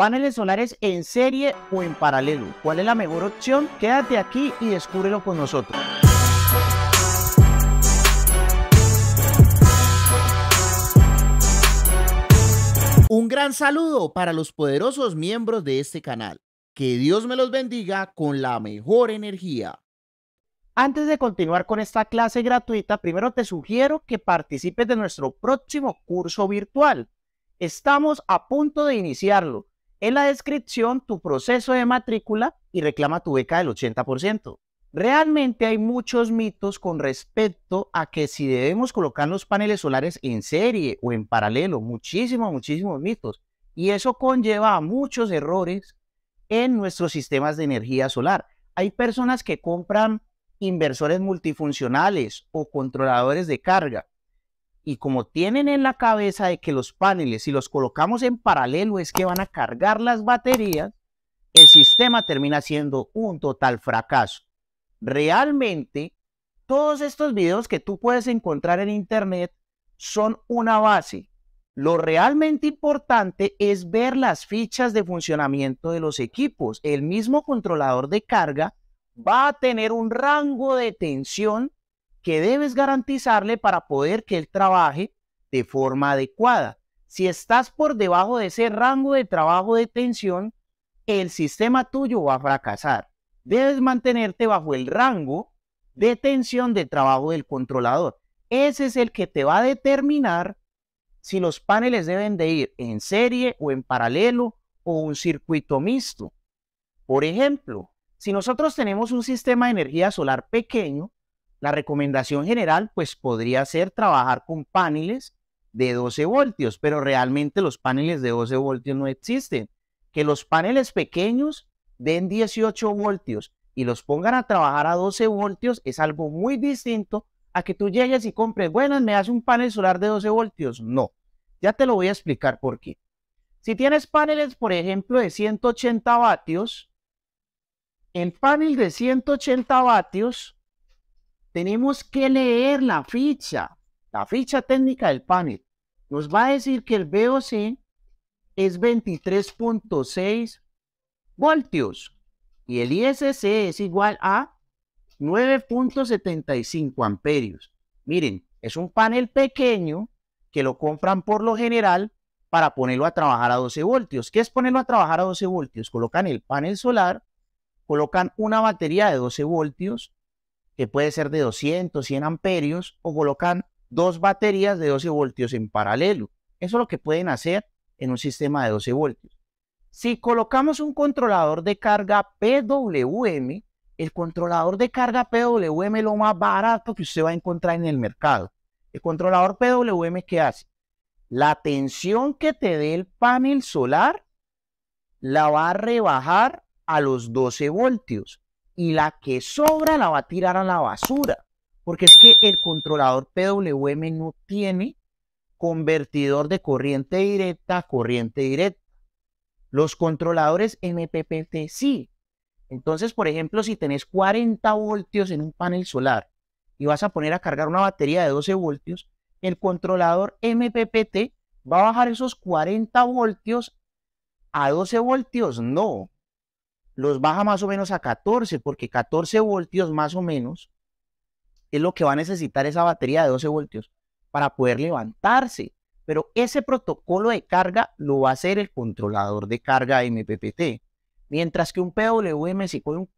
Paneles solares en serie o en paralelo. ¿Cuál es la mejor opción? Quédate aquí y descúbrelo con nosotros. Un gran saludo para los poderosos miembros de este canal. Que Dios me los bendiga con la mejor energía. Antes de continuar con esta clase gratuita, primero te sugiero que participes de nuestro próximo curso virtual. Estamos a punto de iniciarlo en la descripción tu proceso de matrícula y reclama tu beca del 80%. Realmente hay muchos mitos con respecto a que si debemos colocar los paneles solares en serie o en paralelo, muchísimos, muchísimos mitos. Y eso conlleva a muchos errores en nuestros sistemas de energía solar. Hay personas que compran inversores multifuncionales o controladores de carga y como tienen en la cabeza de que los paneles, si los colocamos en paralelo, es que van a cargar las baterías, el sistema termina siendo un total fracaso. Realmente, todos estos videos que tú puedes encontrar en Internet son una base. Lo realmente importante es ver las fichas de funcionamiento de los equipos. El mismo controlador de carga va a tener un rango de tensión que debes garantizarle para poder que él trabaje de forma adecuada. Si estás por debajo de ese rango de trabajo de tensión, el sistema tuyo va a fracasar. Debes mantenerte bajo el rango de tensión de trabajo del controlador. Ese es el que te va a determinar si los paneles deben de ir en serie o en paralelo o un circuito mixto. Por ejemplo, si nosotros tenemos un sistema de energía solar pequeño, la recomendación general, pues podría ser trabajar con paneles de 12 voltios, pero realmente los paneles de 12 voltios no existen. Que los paneles pequeños den 18 voltios y los pongan a trabajar a 12 voltios es algo muy distinto a que tú llegues y compres, bueno, me hace un panel solar de 12 voltios. No, ya te lo voy a explicar por qué. Si tienes paneles, por ejemplo, de 180 vatios, el panel de 180 vatios tenemos que leer la ficha, la ficha técnica del panel. Nos va a decir que el VOC es 23.6 voltios y el ISC es igual a 9.75 amperios. Miren, es un panel pequeño que lo compran por lo general para ponerlo a trabajar a 12 voltios. ¿Qué es ponerlo a trabajar a 12 voltios? Colocan el panel solar, colocan una batería de 12 voltios, que puede ser de 200, 100 amperios, o colocan dos baterías de 12 voltios en paralelo. Eso es lo que pueden hacer en un sistema de 12 voltios. Si colocamos un controlador de carga PWM, el controlador de carga PWM es lo más barato que usted va a encontrar en el mercado. El controlador PWM, ¿qué hace? La tensión que te dé el panel solar la va a rebajar a los 12 voltios y la que sobra la va a tirar a la basura, porque es que el controlador PWM no tiene convertidor de corriente directa a corriente directa. Los controladores MPPT sí. Entonces, por ejemplo, si tenés 40 voltios en un panel solar y vas a poner a cargar una batería de 12 voltios, el controlador MPPT va a bajar esos 40 voltios a 12 voltios. No, los baja más o menos a 14, porque 14 voltios más o menos es lo que va a necesitar esa batería de 12 voltios para poder levantarse. Pero ese protocolo de carga lo va a hacer el controlador de carga MPPT. Mientras que un PWM, si coge un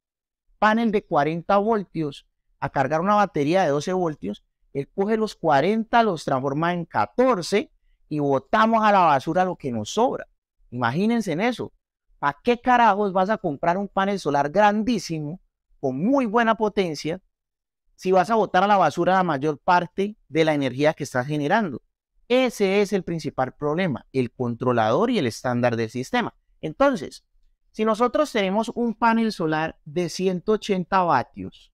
panel de 40 voltios a cargar una batería de 12 voltios, él coge los 40, los transforma en 14 y botamos a la basura lo que nos sobra. Imagínense en eso. ¿Para qué carajos vas a comprar un panel solar grandísimo, con muy buena potencia, si vas a botar a la basura la mayor parte de la energía que estás generando? Ese es el principal problema, el controlador y el estándar del sistema. Entonces, si nosotros tenemos un panel solar de 180 vatios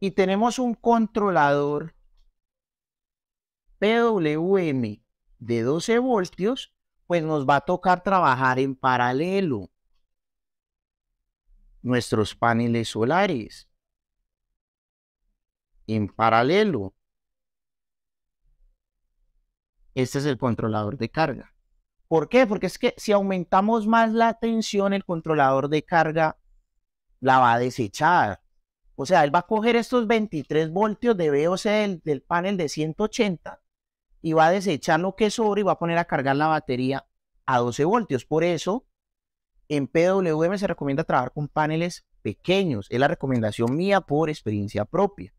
y tenemos un controlador PWM de 12 voltios, pues nos va a tocar trabajar en paralelo nuestros paneles solares. En paralelo. Este es el controlador de carga. ¿Por qué? Porque es que si aumentamos más la tensión, el controlador de carga la va a desechar. O sea, él va a coger estos 23 voltios de VOC del, del panel de 180 y va a desechar lo que sobra y va a poner a cargar la batería a 12 voltios. Por eso, en PWM se recomienda trabajar con paneles pequeños. Es la recomendación mía por experiencia propia.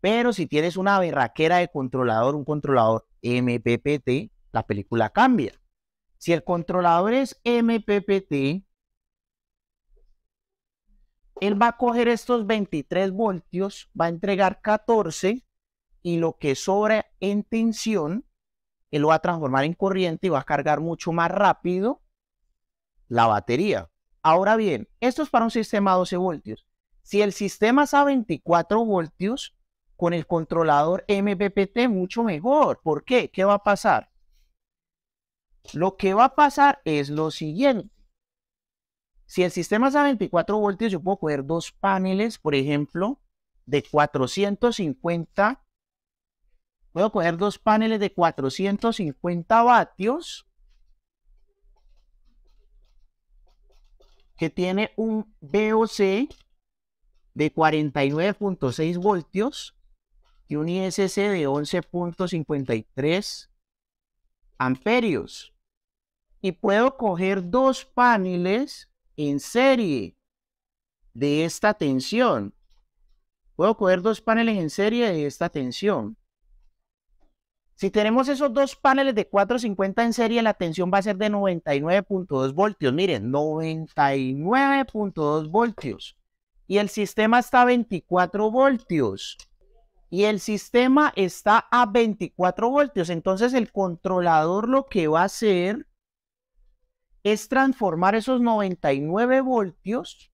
Pero si tienes una berraquera de controlador, un controlador MPPT, la película cambia. Si el controlador es MPPT, él va a coger estos 23 voltios, va a entregar 14 y lo que sobra en tensión, él lo va a transformar en corriente y va a cargar mucho más rápido la batería. Ahora bien, esto es para un sistema a 12 voltios. Si el sistema es a 24 voltios, con el controlador MPPT mucho mejor. ¿Por qué? ¿Qué va a pasar? Lo que va a pasar es lo siguiente. Si el sistema es a 24 voltios, yo puedo coger dos paneles, por ejemplo, de 450 Puedo coger dos paneles de 450 vatios que tiene un VOC de 49.6 voltios y un ISC de 11.53 amperios. Y puedo coger dos paneles en serie de esta tensión. Puedo coger dos paneles en serie de esta tensión. Si tenemos esos dos paneles de 450 en serie, la tensión va a ser de 99.2 voltios. Miren, 99.2 voltios. Y el sistema está a 24 voltios. Y el sistema está a 24 voltios. Entonces el controlador lo que va a hacer es transformar esos 99 voltios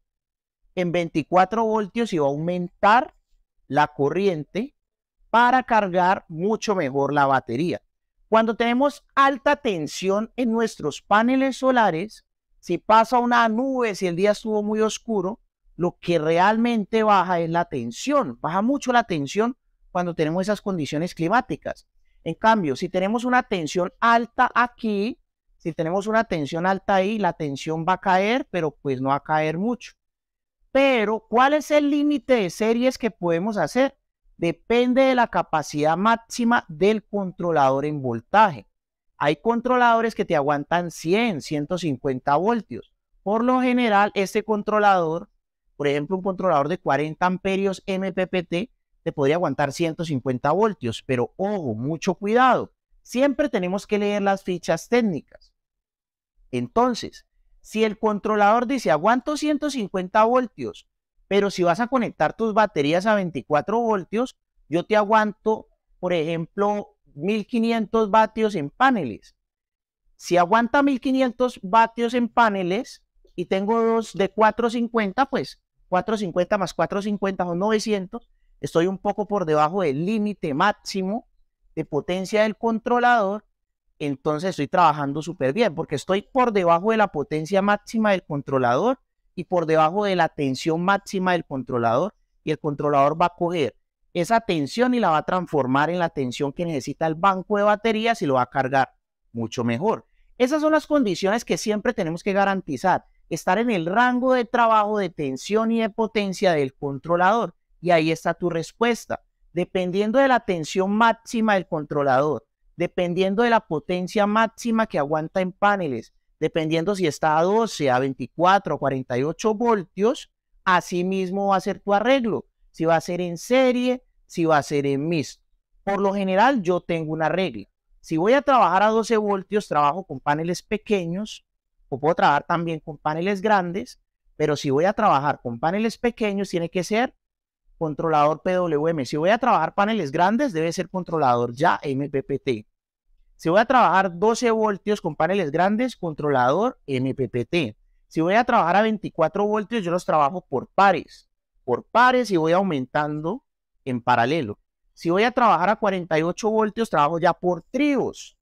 en 24 voltios y va a aumentar la corriente para cargar mucho mejor la batería. Cuando tenemos alta tensión en nuestros paneles solares, si pasa una nube, si el día estuvo muy oscuro, lo que realmente baja es la tensión. Baja mucho la tensión cuando tenemos esas condiciones climáticas. En cambio, si tenemos una tensión alta aquí, si tenemos una tensión alta ahí, la tensión va a caer, pero pues no va a caer mucho. Pero, ¿cuál es el límite de series que podemos hacer? depende de la capacidad máxima del controlador en voltaje. Hay controladores que te aguantan 100, 150 voltios. Por lo general, este controlador, por ejemplo, un controlador de 40 amperios MPPT, te podría aguantar 150 voltios, pero ojo, mucho cuidado. Siempre tenemos que leer las fichas técnicas. Entonces, si el controlador dice aguanto 150 voltios, pero si vas a conectar tus baterías a 24 voltios, yo te aguanto, por ejemplo, 1500 vatios en paneles. Si aguanta 1500 vatios en paneles y tengo dos de 450, pues 450 más 450 son 900. Estoy un poco por debajo del límite máximo de potencia del controlador. Entonces estoy trabajando súper bien porque estoy por debajo de la potencia máxima del controlador y por debajo de la tensión máxima del controlador y el controlador va a coger esa tensión y la va a transformar en la tensión que necesita el banco de baterías y lo va a cargar mucho mejor. Esas son las condiciones que siempre tenemos que garantizar, estar en el rango de trabajo de tensión y de potencia del controlador. Y ahí está tu respuesta. Dependiendo de la tensión máxima del controlador, dependiendo de la potencia máxima que aguanta en paneles, dependiendo si está a 12, a 24, 48 voltios, así mismo va a ser tu arreglo. Si va a ser en serie, si va a ser en mixto. Por lo general, yo tengo una regla. Si voy a trabajar a 12 voltios, trabajo con paneles pequeños o puedo trabajar también con paneles grandes, pero si voy a trabajar con paneles pequeños, tiene que ser controlador PWM. Si voy a trabajar paneles grandes, debe ser controlador ya MPPT. Si voy a trabajar 12 voltios con paneles grandes, controlador MPPT. Si voy a trabajar a 24 voltios, yo los trabajo por pares, por pares y voy aumentando en paralelo. Si voy a trabajar a 48 voltios, trabajo ya por tríos.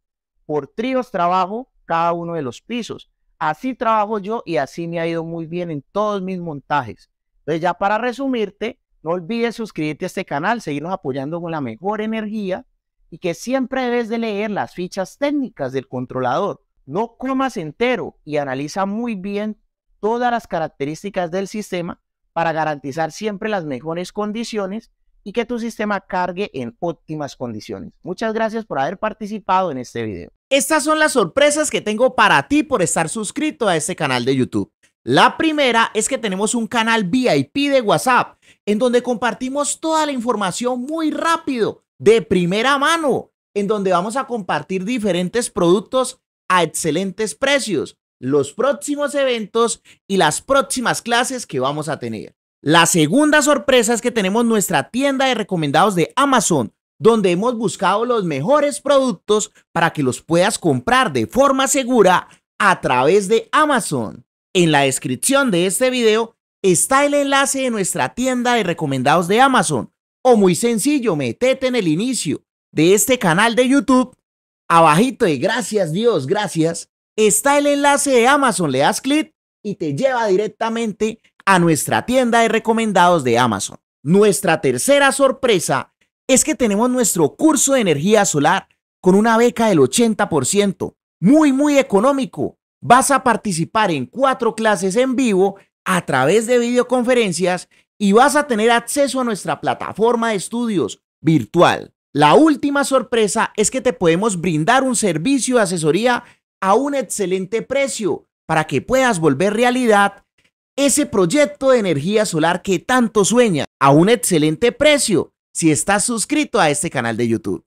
Por tríos trabajo cada uno de los pisos. Así trabajo yo y así me ha ido muy bien en todos mis montajes. Entonces ya para resumirte, no olvides suscribirte a este canal, seguirnos apoyando con la mejor energía y que siempre debes de leer las fichas técnicas del controlador. No comas entero y analiza muy bien todas las características del sistema para garantizar siempre las mejores condiciones y que tu sistema cargue en óptimas condiciones. Muchas gracias por haber participado en este video. Estas son las sorpresas que tengo para ti por estar suscrito a este canal de YouTube. La primera es que tenemos un canal VIP de WhatsApp en donde compartimos toda la información muy rápido de primera mano, en donde vamos a compartir diferentes productos a excelentes precios, los próximos eventos y las próximas clases que vamos a tener. La segunda sorpresa es que tenemos nuestra tienda de recomendados de Amazon, donde hemos buscado los mejores productos para que los puedas comprar de forma segura a través de Amazon. En la descripción de este video está el enlace de nuestra tienda de recomendados de Amazon o muy sencillo, metete en el inicio de este canal de YouTube. Abajito de gracias Dios, gracias, está el enlace de Amazon. Le das clic y te lleva directamente a nuestra tienda de recomendados de Amazon. Nuestra tercera sorpresa es que tenemos nuestro curso de energía solar con una beca del 80%, muy, muy económico. Vas a participar en cuatro clases en vivo a través de videoconferencias y vas a tener acceso a nuestra plataforma de estudios virtual. La última sorpresa es que te podemos brindar un servicio de asesoría a un excelente precio para que puedas volver realidad ese proyecto de energía solar que tanto sueña a un excelente precio si estás suscrito a este canal de YouTube.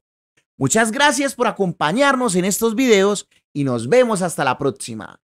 Muchas gracias por acompañarnos en estos videos y nos vemos hasta la próxima.